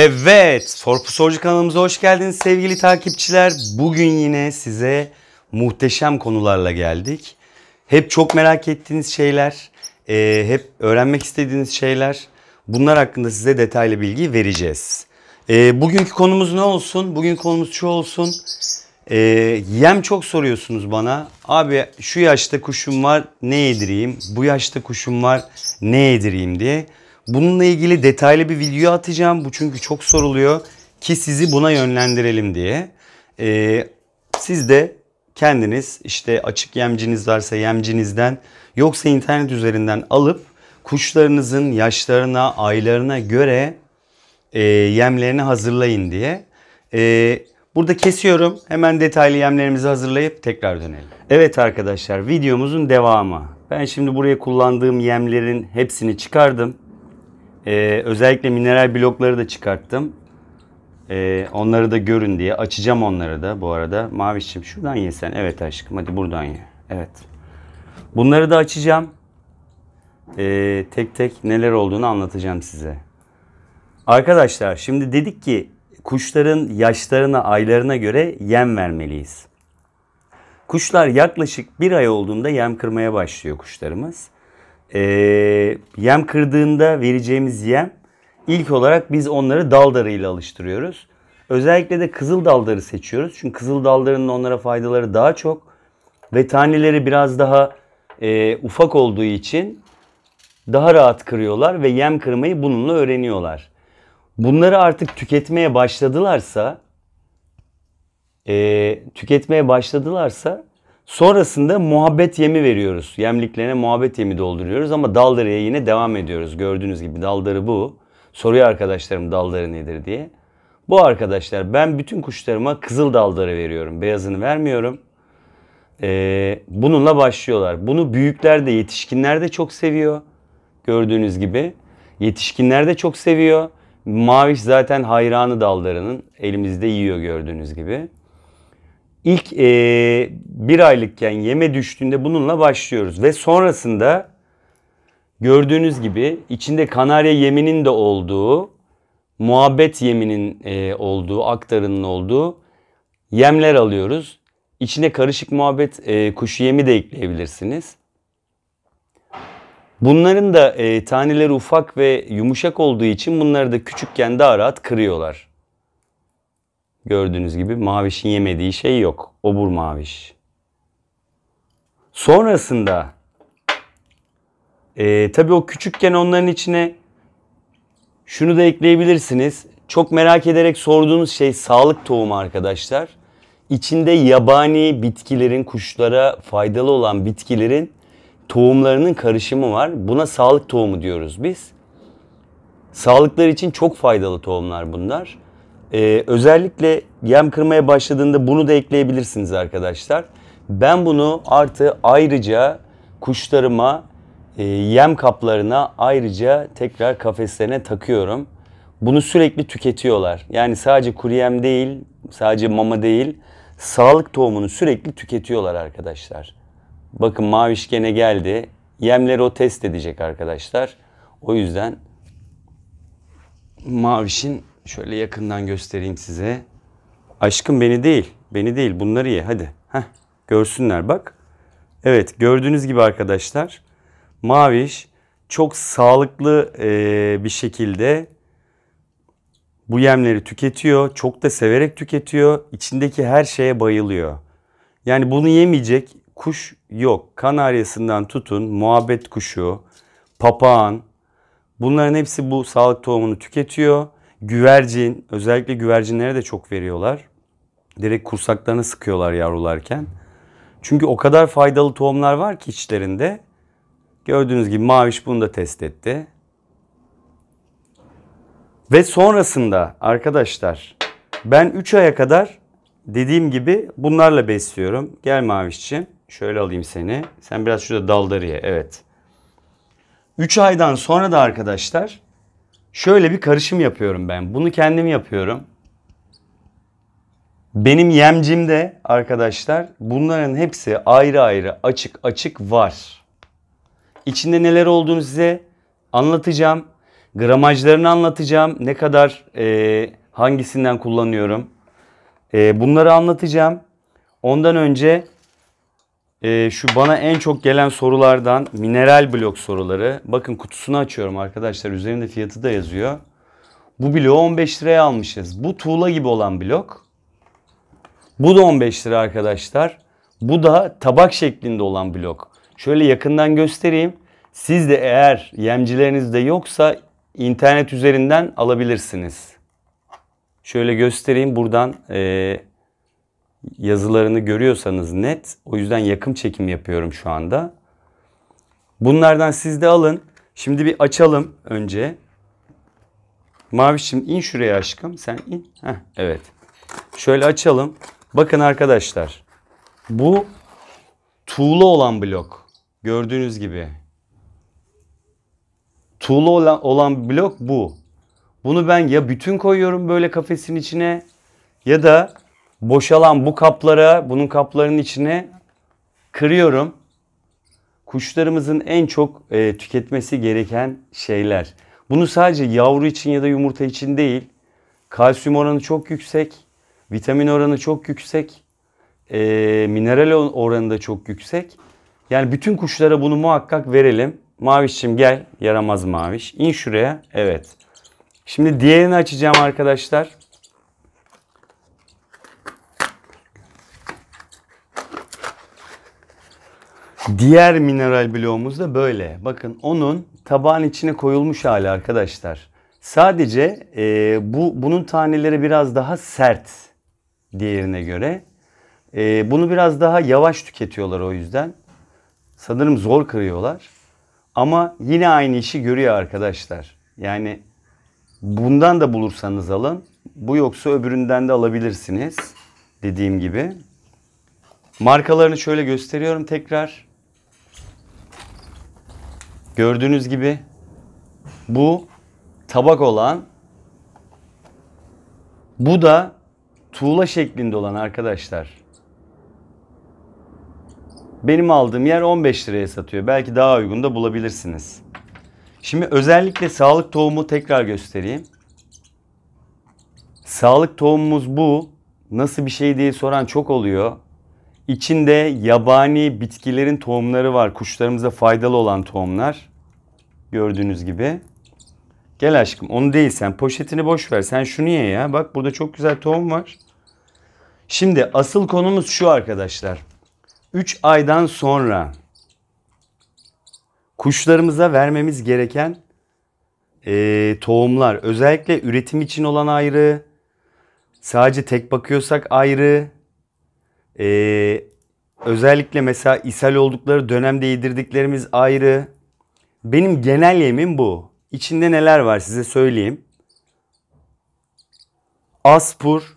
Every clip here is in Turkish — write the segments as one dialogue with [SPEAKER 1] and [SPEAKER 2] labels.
[SPEAKER 1] Evet, Sorpusorcu kanalımıza hoş geldiniz sevgili takipçiler. Bugün yine size muhteşem konularla geldik. Hep çok merak ettiğiniz şeyler, e, hep öğrenmek istediğiniz şeyler. Bunlar hakkında size detaylı bilgi vereceğiz. E, bugünkü konumuz ne olsun? Bugün konumuz şu olsun. E, yem çok soruyorsunuz bana. Abi şu yaşta kuşum var ne yedireyim? Bu yaşta kuşum var ne yedireyim diye. Bununla ilgili detaylı bir video atacağım. Bu çünkü çok soruluyor ki sizi buna yönlendirelim diye. Ee, siz de kendiniz işte açık yemciniz varsa yemcinizden yoksa internet üzerinden alıp kuşlarınızın yaşlarına, aylarına göre e, yemlerini hazırlayın diye. E, burada kesiyorum. Hemen detaylı yemlerimizi hazırlayıp tekrar dönelim. Evet arkadaşlar videomuzun devamı. Ben şimdi buraya kullandığım yemlerin hepsini çıkardım e, özellikle mineral blokları da çıkarttım. E, onları da görün diye. Açacağım onları da bu arada. mavişim, şuradan yesen. Evet aşkım hadi buradan ye. Evet. Bunları da açacağım. E, tek tek neler olduğunu anlatacağım size. Arkadaşlar şimdi dedik ki kuşların yaşlarına, aylarına göre yem vermeliyiz. Kuşlar yaklaşık bir ay olduğunda yem kırmaya başlıyor kuşlarımız e, yem kırdığında vereceğimiz yem ilk olarak biz onları dal darıyla alıştırıyoruz. Özellikle de kızıl daldarı seçiyoruz. Çünkü kızıl daldarının onlara faydaları daha çok ve taneleri biraz daha e, ufak olduğu için daha rahat kırıyorlar ve yem kırmayı bununla öğreniyorlar. Bunları artık tüketmeye başladılarsa e, tüketmeye başladılarsa Sonrasında muhabbet yemi veriyoruz. Yemliklerine muhabbet yemi dolduruyoruz ama daldarıya yine devam ediyoruz. Gördüğünüz gibi daldarı bu. Soruyor arkadaşlarım daldarı nedir diye. Bu arkadaşlar ben bütün kuşlarıma kızıl daldarı veriyorum. Beyazını vermiyorum. Ee, bununla başlıyorlar. Bunu büyükler de yetişkinler de çok seviyor. Gördüğünüz gibi. Yetişkinler de çok seviyor. Maviş zaten hayranı dallarının. Elimizde yiyor gördüğünüz gibi ilk e, bir aylıkken yeme düştüğünde bununla başlıyoruz. Ve sonrasında gördüğünüz gibi içinde kanarya yeminin de olduğu, muhabbet yeminin e, olduğu, aktarının olduğu yemler alıyoruz. İçine karışık muhabbet e, kuşu yemi de ekleyebilirsiniz. Bunların da e, taneleri ufak ve yumuşak olduğu için bunları da küçükken daha rahat kırıyorlar. Gördüğünüz gibi mavişin yemediği şey yok. Obur maviş. Sonrasında e, tabii o küçükken onların içine şunu da ekleyebilirsiniz. Çok merak ederek sorduğunuz şey sağlık tohumu arkadaşlar. İçinde yabani bitkilerin, kuşlara faydalı olan bitkilerin tohumlarının karışımı var. Buna sağlık tohumu diyoruz biz. sağlıklar için çok faydalı tohumlar bunlar. Ee, özellikle yem kırmaya başladığında bunu da ekleyebilirsiniz arkadaşlar. Ben bunu artı ayrıca kuşlarıma e, yem kaplarına ayrıca tekrar kafeslerine takıyorum. Bunu sürekli tüketiyorlar. Yani sadece kuru yem değil, sadece mama değil, sağlık tohumunu sürekli tüketiyorlar arkadaşlar. Bakın maviş gene geldi. Yemleri o test edecek arkadaşlar. O yüzden mavişin Şöyle yakından göstereyim size. Aşkım beni değil. Beni değil. Bunları ye. Hadi. Heh. Görsünler bak. Evet gördüğünüz gibi arkadaşlar maviş çok sağlıklı e, bir şekilde bu yemleri tüketiyor. Çok da severek tüketiyor. İçindeki her şeye bayılıyor. Yani bunu yemeyecek kuş yok. Kanaryasından tutun, muhabbet kuşu, papağan bunların hepsi bu sağlık tohumunu tüketiyor. Güvercin, özellikle güvercinlere de çok veriyorlar. Direkt kursaklarına sıkıyorlar yavrularken. Çünkü o kadar faydalı tohumlar var ki içlerinde. Gördüğünüz gibi Maviş bunu da test etti. Ve sonrasında arkadaşlar ben 3 aya kadar dediğim gibi bunlarla besliyorum. Gel Mavişçim şöyle alayım seni. Sen biraz şurada daldarıya evet. 3 aydan sonra da arkadaşlar şöyle bir karışım yapıyorum ben. Bunu kendim yapıyorum. Benim yemcimde arkadaşlar bunların hepsi ayrı ayrı açık açık var. İçinde neler olduğunu size anlatacağım. Gramajlarını anlatacağım. Ne kadar e, hangisinden kullanıyorum. E, bunları anlatacağım. Ondan önce e, şu bana en çok gelen sorulardan mineral blok soruları. Bakın kutusunu açıyorum arkadaşlar. Üzerinde fiyatı da yazıyor. Bu bloğu 15 liraya almışız. Bu tuğla gibi olan blok. Bu da 15 lira arkadaşlar. Bu da tabak şeklinde olan blok. Şöyle yakından göstereyim. Siz de eğer yemcilerinizde yoksa internet üzerinden alabilirsiniz. Şöyle göstereyim buradan e, yazılarını görüyorsanız net. O yüzden yakın çekim yapıyorum şu anda. Bunlardan siz de alın. Şimdi bir açalım önce. Mavişim in şuraya aşkım. Sen in. Heh, evet. Şöyle açalım. Bakın arkadaşlar. Bu tuğla olan blok. Gördüğünüz gibi. Tuğla olan, olan blok bu. Bunu ben ya bütün koyuyorum böyle kafesin içine ya da boşalan bu kaplara, bunun kaplarının içine kırıyorum. Kuşlarımızın en çok e, tüketmesi gereken şeyler. Bunu sadece yavru için ya da yumurta için değil. Kalsiyum oranı çok yüksek, vitamin oranı çok yüksek, e, mineral oranı da çok yüksek. Yani bütün kuşlara bunu muhakkak verelim. Mavişçim gel, yaramaz maviş. İn şuraya, evet. Şimdi diğerini açacağım arkadaşlar. Diğer mineral bloğumuz da böyle. Bakın onun tabağın içine koyulmuş hali arkadaşlar. Sadece e, bu bunun taneleri biraz daha sert diğerine göre. E, bunu biraz daha yavaş tüketiyorlar o yüzden. Sanırım zor kırıyorlar. Ama yine aynı işi görüyor arkadaşlar. Yani bundan da bulursanız alın. Bu yoksa öbüründen de alabilirsiniz. Dediğim gibi. Markalarını şöyle gösteriyorum tekrar. Gördüğünüz gibi bu tabak olan bu da tuğla şeklinde olan arkadaşlar. Benim aldığım yer 15 liraya satıyor. Belki daha uygun da bulabilirsiniz. Şimdi özellikle sağlık tohumu tekrar göstereyim. Sağlık tohumumuz bu. Nasıl bir şey diye soran çok oluyor. İçinde yabani bitkilerin tohumları var. Kuşlarımıza faydalı olan tohumlar. Gördüğünüz gibi. Gel aşkım onu değil sen poşetini boş ver. Sen şunu ye ya. Bak burada çok güzel tohum var. Şimdi asıl konumuz şu arkadaşlar. 3 aydan sonra kuşlarımıza vermemiz gereken e, tohumlar özellikle üretim için olan ayrı, sadece tek bakıyorsak ayrı, ee, özellikle mesela ishal oldukları dönemde yedirdiklerimiz ayrı. Benim genel yemin bu. İçinde neler var size söyleyeyim. Aspur,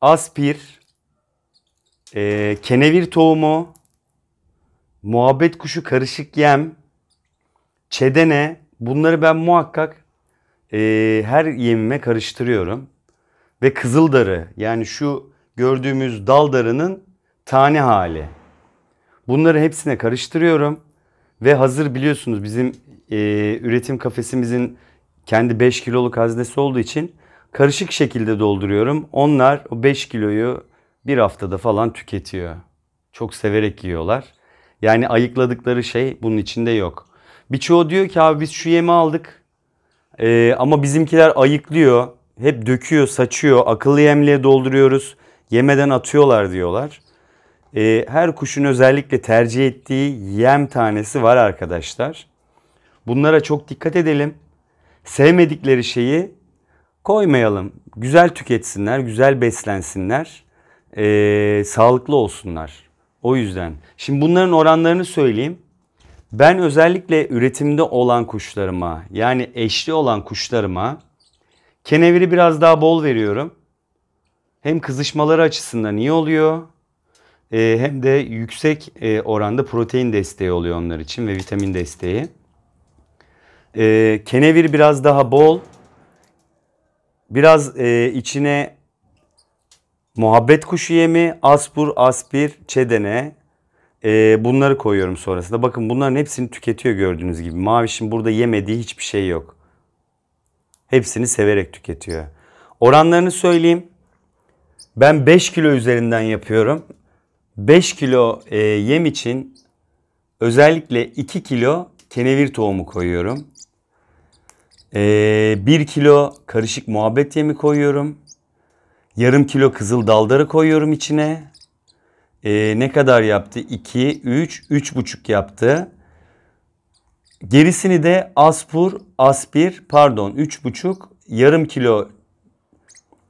[SPEAKER 1] aspir, e, kenevir tohumu, muhabbet kuşu karışık yem, çedene bunları ben muhakkak e, her yemime karıştırıyorum. Ve kızıldarı yani şu gördüğümüz dal darının tane hali. Bunları hepsine karıştırıyorum ve hazır biliyorsunuz bizim e, üretim kafesimizin kendi 5 kiloluk haznesi olduğu için karışık şekilde dolduruyorum. Onlar o 5 kiloyu bir haftada falan tüketiyor. Çok severek yiyorlar. Yani ayıkladıkları şey bunun içinde yok. Birçoğu diyor ki abi biz şu yemi aldık ee, ama bizimkiler ayıklıyor. Hep döküyor, saçıyor. Akıllı yemliğe dolduruyoruz. Yemeden atıyorlar diyorlar. E, her kuşun özellikle tercih ettiği yem tanesi var arkadaşlar. Bunlara çok dikkat edelim. Sevmedikleri şeyi koymayalım. Güzel tüketsinler, güzel beslensinler, e, sağlıklı olsunlar. O yüzden. Şimdi bunların oranlarını söyleyeyim. Ben özellikle üretimde olan kuşlarıma yani eşli olan kuşlarıma keneviri biraz daha bol veriyorum hem kızışmaları açısından iyi oluyor e, hem de yüksek e, oranda protein desteği oluyor onlar için ve vitamin desteği. E, kenevir biraz daha bol. Biraz içine muhabbet kuşu yemi, aspur, aspir, çedene bunları koyuyorum sonrasında. Bakın bunların hepsini tüketiyor gördüğünüz gibi. Mavişin burada yemediği hiçbir şey yok. Hepsini severek tüketiyor. Oranlarını söyleyeyim. Ben 5 kilo üzerinden yapıyorum. 5 kilo e, yem için özellikle 2 kilo kenevir tohumu koyuyorum. E, 1 kilo karışık muhabbet yemi koyuyorum. Yarım kilo kızıl daldarı koyuyorum içine. E, ne kadar yaptı? 2, 3, 3,5 yaptı. Gerisini de aspur, aspir pardon 3,5 yarım kilo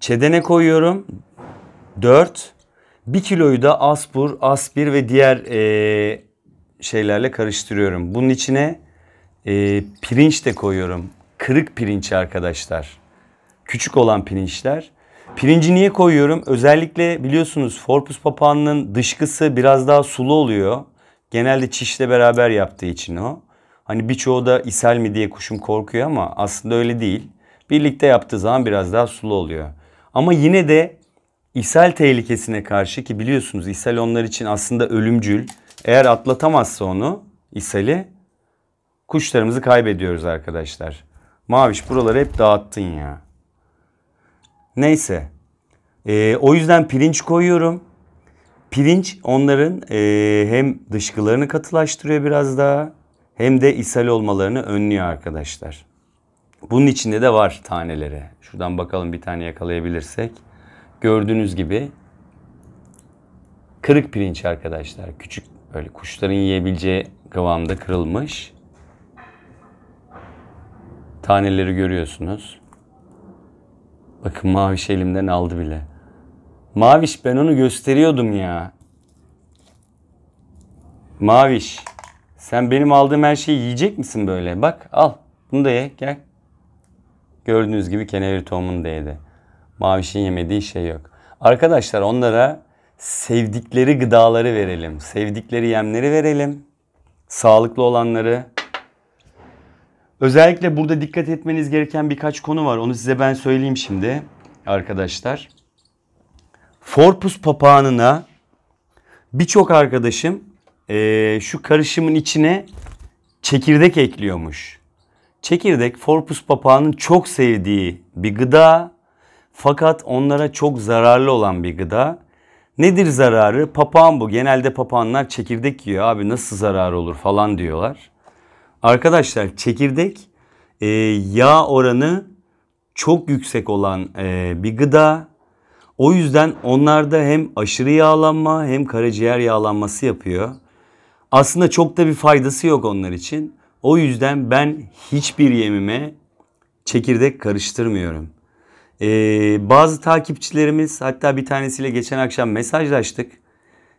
[SPEAKER 1] çedene koyuyorum. 4. 1 kiloyu da aspur, aspir ve diğer e, şeylerle karıştırıyorum. Bunun içine e, pirinç de koyuyorum. Kırık pirinç arkadaşlar. Küçük olan pirinçler. Pirinci niye koyuyorum? Özellikle biliyorsunuz Forpus papağanının dışkısı biraz daha sulu oluyor. Genelde çişle beraber yaptığı için o. Hani birçoğu da ishal mi diye kuşum korkuyor ama aslında öyle değil. Birlikte yaptığı zaman biraz daha sulu oluyor. Ama yine de ishal tehlikesine karşı ki biliyorsunuz ishal onlar için aslında ölümcül. Eğer atlatamazsa onu ishali kuşlarımızı kaybediyoruz arkadaşlar. Maviş buraları hep dağıttın ya. Neyse. Ee, o yüzden pirinç koyuyorum. Pirinç onların e, hem dışkılarını katılaştırıyor biraz daha hem de ishal olmalarını önlüyor arkadaşlar. Bunun içinde de var taneleri. Şuradan bakalım bir tane yakalayabilirsek gördüğünüz gibi kırık pirinç arkadaşlar. Küçük böyle kuşların yiyebileceği kıvamda kırılmış. Taneleri görüyorsunuz. Bakın maviş elimden aldı bile. Maviş ben onu gösteriyordum ya. Maviş sen benim aldığım her şeyi yiyecek misin böyle? Bak al bunu da ye gel. Gördüğünüz gibi kenevir tohumunu da yedi. Mavişin yemediği şey yok. Arkadaşlar onlara sevdikleri gıdaları verelim. Sevdikleri yemleri verelim. Sağlıklı olanları. Özellikle burada dikkat etmeniz gereken birkaç konu var. Onu size ben söyleyeyim şimdi arkadaşlar. Forpus papağanına birçok arkadaşım e, şu karışımın içine çekirdek ekliyormuş. Çekirdek Forpus papağanın çok sevdiği bir gıda fakat onlara çok zararlı olan bir gıda. Nedir zararı? Papağan bu. Genelde papağanlar çekirdek yiyor. Abi nasıl zarar olur falan diyorlar. Arkadaşlar çekirdek e, yağ oranı çok yüksek olan e, bir gıda. O yüzden onlarda hem aşırı yağlanma hem karaciğer yağlanması yapıyor. Aslında çok da bir faydası yok onlar için. O yüzden ben hiçbir yemime çekirdek karıştırmıyorum. Ee, bazı takipçilerimiz hatta bir tanesiyle geçen akşam mesajlaştık.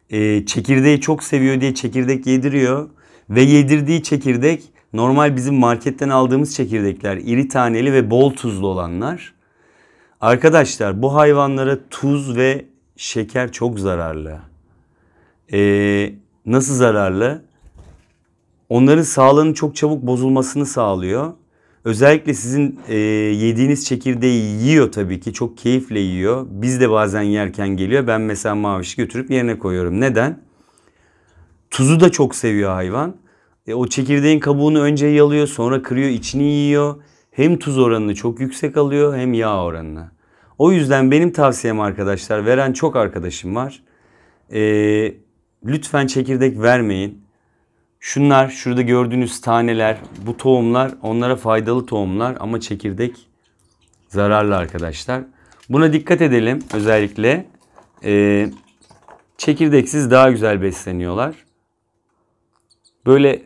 [SPEAKER 1] Ee, çekirdeği çok seviyor diye çekirdek yediriyor. Ve yedirdiği çekirdek normal bizim marketten aldığımız çekirdekler. iri taneli ve bol tuzlu olanlar. Arkadaşlar bu hayvanlara tuz ve şeker çok zararlı. Ee, nasıl zararlı? Onların sağlığının çok çabuk bozulmasını sağlıyor. Özellikle sizin e, yediğiniz çekirdeği yiyor tabii ki. Çok keyifle yiyor. Biz de bazen yerken geliyor. Ben mesela mavişi götürüp yerine koyuyorum. Neden? Tuzu da çok seviyor hayvan. E, o çekirdeğin kabuğunu önce yalıyor, sonra kırıyor, içini yiyor. Hem tuz oranını çok yüksek alıyor hem yağ oranını. O yüzden benim tavsiyem arkadaşlar, veren çok arkadaşım var. E, lütfen çekirdek vermeyin. Şunlar şurada gördüğünüz taneler bu tohumlar onlara faydalı tohumlar ama çekirdek zararlı arkadaşlar. Buna dikkat edelim özellikle. Ee, çekirdeksiz daha güzel besleniyorlar. Böyle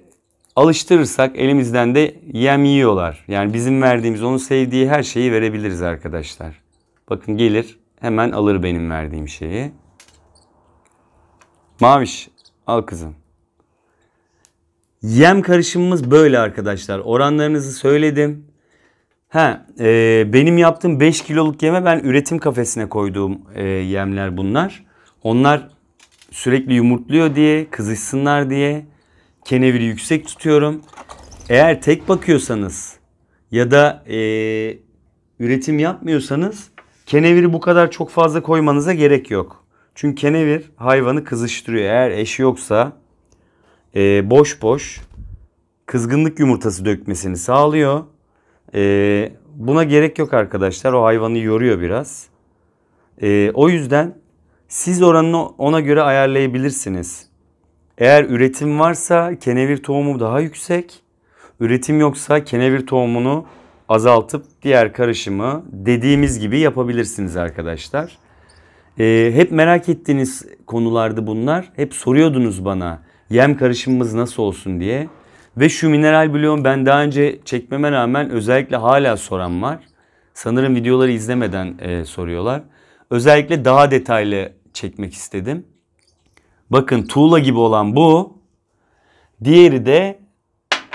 [SPEAKER 1] alıştırırsak elimizden de yem yiyorlar. Yani bizim verdiğimiz onun sevdiği her şeyi verebiliriz arkadaşlar. Bakın gelir hemen alır benim verdiğim şeyi. Maviş al kızım. Yem karışımımız böyle arkadaşlar. Oranlarınızı söyledim. Ha, e, benim yaptığım 5 kiloluk yeme ben üretim kafesine koyduğum e, yemler bunlar. Onlar sürekli yumurtluyor diye, kızışsınlar diye keneviri yüksek tutuyorum. Eğer tek bakıyorsanız ya da e, üretim yapmıyorsanız keneviri bu kadar çok fazla koymanıza gerek yok. Çünkü kenevir hayvanı kızıştırıyor. Eğer eşi yoksa e, boş boş kızgınlık yumurtası dökmesini sağlıyor. E, buna gerek yok arkadaşlar. O hayvanı yoruyor biraz. E, o yüzden siz oranını ona göre ayarlayabilirsiniz. Eğer üretim varsa kenevir tohumu daha yüksek. Üretim yoksa kenevir tohumunu azaltıp diğer karışımı dediğimiz gibi yapabilirsiniz arkadaşlar. E, hep merak ettiğiniz konulardı bunlar. Hep soruyordunuz bana yem karışımımız nasıl olsun diye. Ve şu mineral bloğun ben daha önce çekmeme rağmen özellikle hala soran var. Sanırım videoları izlemeden e, soruyorlar. Özellikle daha detaylı çekmek istedim. Bakın tuğla gibi olan bu. Diğeri de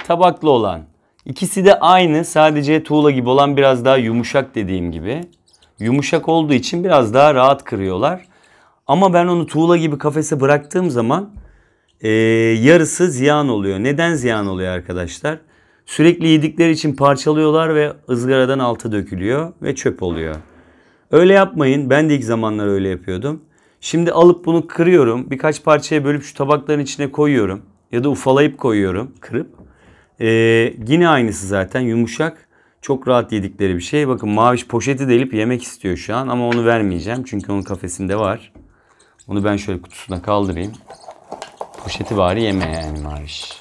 [SPEAKER 1] tabaklı olan. İkisi de aynı sadece tuğla gibi olan biraz daha yumuşak dediğim gibi. Yumuşak olduğu için biraz daha rahat kırıyorlar. Ama ben onu tuğla gibi kafese bıraktığım zaman e, yarısı ziyan oluyor. Neden ziyan oluyor arkadaşlar? Sürekli yedikleri için parçalıyorlar ve ızgaradan alta dökülüyor ve çöp oluyor. Öyle yapmayın. Ben de ilk zamanlar öyle yapıyordum. Şimdi alıp bunu kırıyorum. Birkaç parçaya bölüp şu tabakların içine koyuyorum. Ya da ufalayıp koyuyorum. Kırıp. Ee, yine aynısı zaten yumuşak. Çok rahat yedikleri bir şey. Bakın maviş poşeti delip yemek istiyor şu an. Ama onu vermeyeceğim. Çünkü onun kafesinde var. Onu ben şöyle kutusuna kaldırayım. Poşeti bari yeme yani Maviş.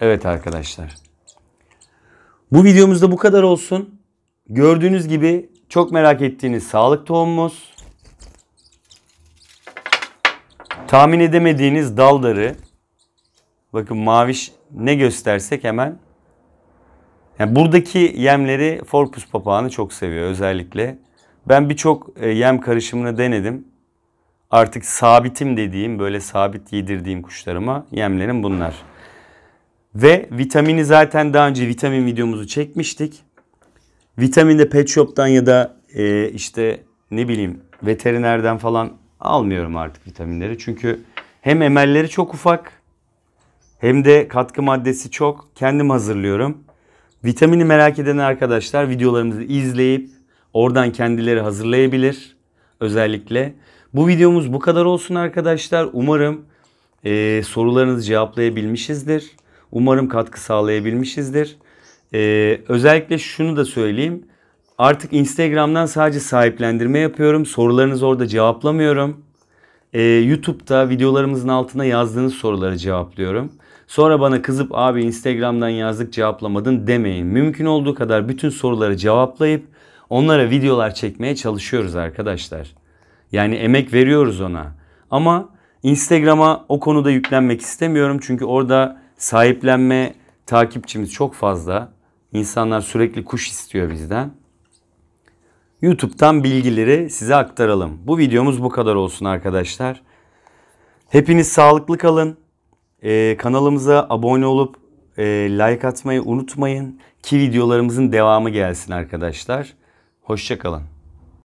[SPEAKER 1] Evet arkadaşlar. Bu videomuzda bu kadar olsun. Gördüğünüz gibi çok merak ettiğiniz sağlık tohumumuz. Tahmin edemediğiniz dalları. Bakın maviş ne göstersek hemen. Yani buradaki yemleri Forpus papağanı çok seviyor özellikle. Ben birçok e, yem karışımını denedim artık sabitim dediğim böyle sabit yedirdiğim kuşlarıma yemlerim bunlar. Ve vitamini zaten daha önce vitamin videomuzu çekmiştik. Vitamin de pet shop'tan ya da e, işte ne bileyim veterinerden falan almıyorum artık vitaminleri. Çünkü hem emelleri çok ufak hem de katkı maddesi çok. Kendim hazırlıyorum. Vitamini merak eden arkadaşlar videolarımızı izleyip oradan kendileri hazırlayabilir. Özellikle bu videomuz bu kadar olsun arkadaşlar. Umarım e, sorularınızı cevaplayabilmişizdir. Umarım katkı sağlayabilmişizdir. E, özellikle şunu da söyleyeyim. Artık Instagram'dan sadece sahiplendirme yapıyorum. Sorularınızı orada cevaplamıyorum. E, YouTube'da videolarımızın altına yazdığınız soruları cevaplıyorum. Sonra bana kızıp abi Instagram'dan yazdık cevaplamadın demeyin. Mümkün olduğu kadar bütün soruları cevaplayıp onlara videolar çekmeye çalışıyoruz arkadaşlar. Yani emek veriyoruz ona. Ama Instagram'a o konuda yüklenmek istemiyorum. Çünkü orada sahiplenme takipçimiz çok fazla. İnsanlar sürekli kuş istiyor bizden. YouTube'dan bilgileri size aktaralım. Bu videomuz bu kadar olsun arkadaşlar. Hepiniz sağlıklı kalın. Ee, kanalımıza abone olup e, like atmayı unutmayın ki videolarımızın devamı gelsin arkadaşlar. Hoşçakalın.